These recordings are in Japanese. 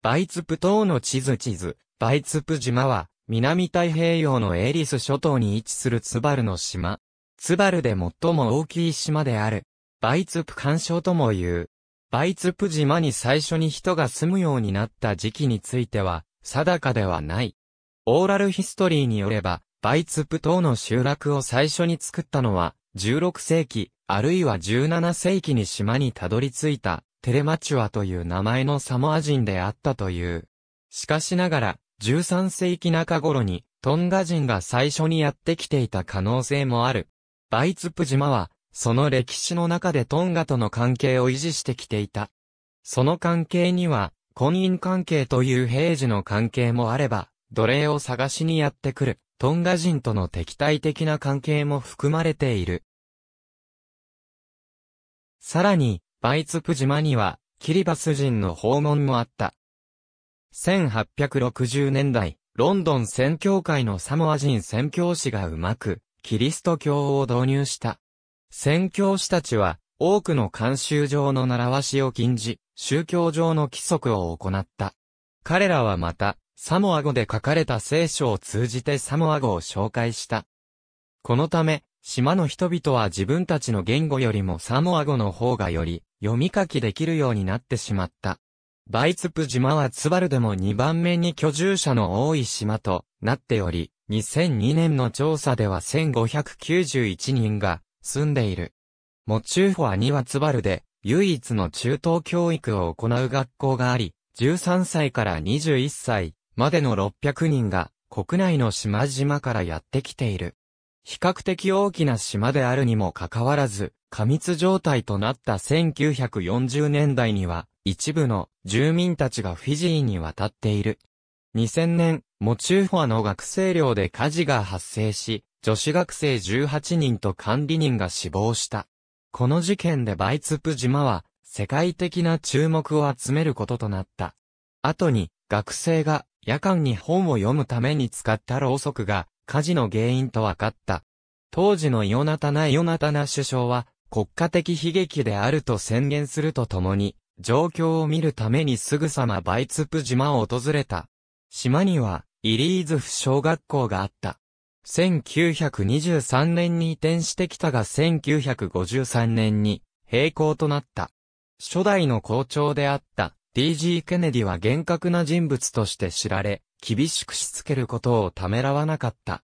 バイツプ島の地図地図、バイツプ島は、南太平洋のエリス諸島に位置するツバルの島。ツバルで最も大きい島である。バイツプ干渉とも言う。バイツプ島に最初に人が住むようになった時期については、定かではない。オーラルヒストリーによれば、バイツプ島の集落を最初に作ったのは、16世紀、あるいは17世紀に島にたどり着いた、テレマチュアという名前のサモア人であったという。しかしながら、13世紀中頃に、トンガ人が最初にやってきていた可能性もある。バイツプ島は、その歴史の中でトンガとの関係を維持してきていた。その関係には、婚姻関係という平時の関係もあれば、奴隷を探しにやってくる、トンガ人との敵対的な関係も含まれている。さらに、バイツプ島には、キリバス人の訪問もあった。1860年代、ロンドン宣教会のサモア人宣教師がうまく、キリスト教を導入した。宣教師たちは、多くの慣習上の習わしを禁じ、宗教上の規則を行った。彼らはまた、サモア語で書かれた聖書を通じてサモア語を紹介した。このため、島の人々は自分たちの言語よりもサモア語の方がより読み書きできるようになってしまった。バイツプ島はツバルでも2番目に居住者の多い島となっており、2002年の調査では1591人が住んでいる。モチューフォアにはツバルで唯一の中等教育を行う学校があり、13歳から21歳までの600人が国内の島々からやってきている。比較的大きな島であるにもかかわらず、過密状態となった1940年代には、一部の住民たちがフィジーに渡っている。2000年、モチューフォアの学生寮で火事が発生し、女子学生18人と管理人が死亡した。この事件でバイツプ島は、世界的な注目を集めることとなった。後に、学生が夜間に本を読むために使ったろうそくが、火事の原因と分かった。当時のイオナタナ・イオナタナ首相は、国家的悲劇であると宣言するとともに、状況を見るためにすぐさまバイツプ島を訪れた。島には、イリーズフ小学校があった。1923年に移転してきたが1953年に閉校となった。初代の校長であった D.G. ケネディは厳格な人物として知られ、厳しくしつけることをためらわなかった。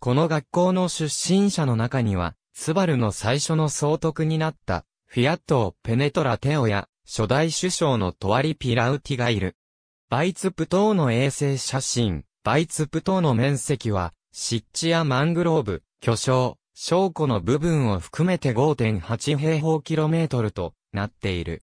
この学校の出身者の中には、スバルの最初の総督になった、フィアット・ペネトラ・テオや、初代首相のトワリ・ピラウティがいる。バイツプ島の衛星写真、バイツプ島の面積は、湿地やマングローブ、巨匠、小湖の部分を含めて5.8平方キロメートルとなっている。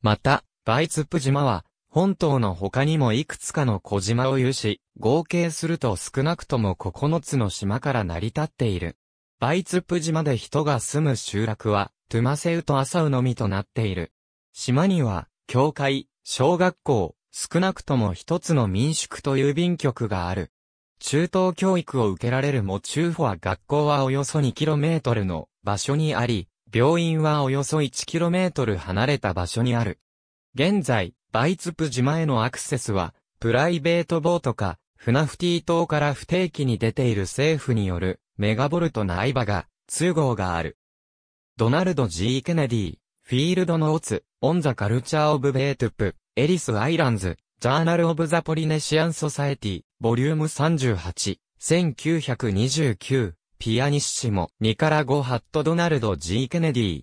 また、バイツプ島は、本島の他にもいくつかの小島を有し、合計すると少なくとも9つの島から成り立っている。バイツプ島で人が住む集落は、トゥマセウとアサウのみとなっている。島には、教会、小学校、少なくとも一つの民宿と郵便局がある。中等教育を受けられるも中フォア学校はおよそ 2km の場所にあり、病院はおよそ 1km 離れた場所にある。現在、バイツプ島へのアクセスは、プライベートボートか、フナフティ島から不定期に出ている政府による、メガボルトな相場が、通号がある。ドナルド・ G・ ケネディ、フィールド・ノーツ、オン・ザ・カルチャー・オブ・ベートゥプ、エリス・アイランズ、ジャーナル・オブ・ザ・ポリネシアン・ソサエティ、ボリューム38、1929、ピアニッシモ、ニカラゴ・ハット・ドナルド・ G・ ケネディ、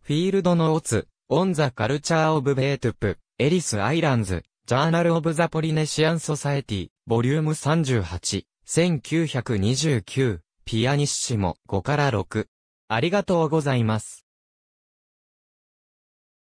フィールド・ノーツ、オン・ザ・カルチャー・オブ・ベートゥプ、エリス・アイランズ、ジャーナル・オブ・ザ・ポリネシアン・ソサエティ、ボリューム38、1929、ピアニッシモ5から6。ありがとうございます。